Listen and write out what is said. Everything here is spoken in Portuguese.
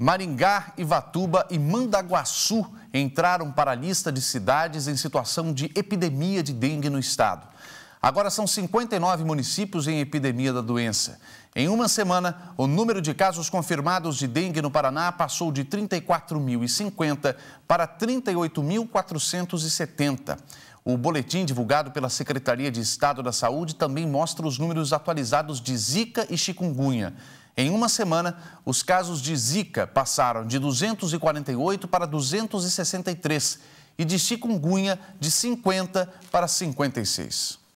Maringá, Ivatuba e Mandaguaçu entraram para a lista de cidades em situação de epidemia de dengue no estado. Agora são 59 municípios em epidemia da doença. Em uma semana, o número de casos confirmados de dengue no Paraná passou de 34.050 para 38.470. O boletim divulgado pela Secretaria de Estado da Saúde também mostra os números atualizados de Zika e chikungunya. Em uma semana, os casos de Zika passaram de 248 para 263 e de chikungunya de 50 para 56.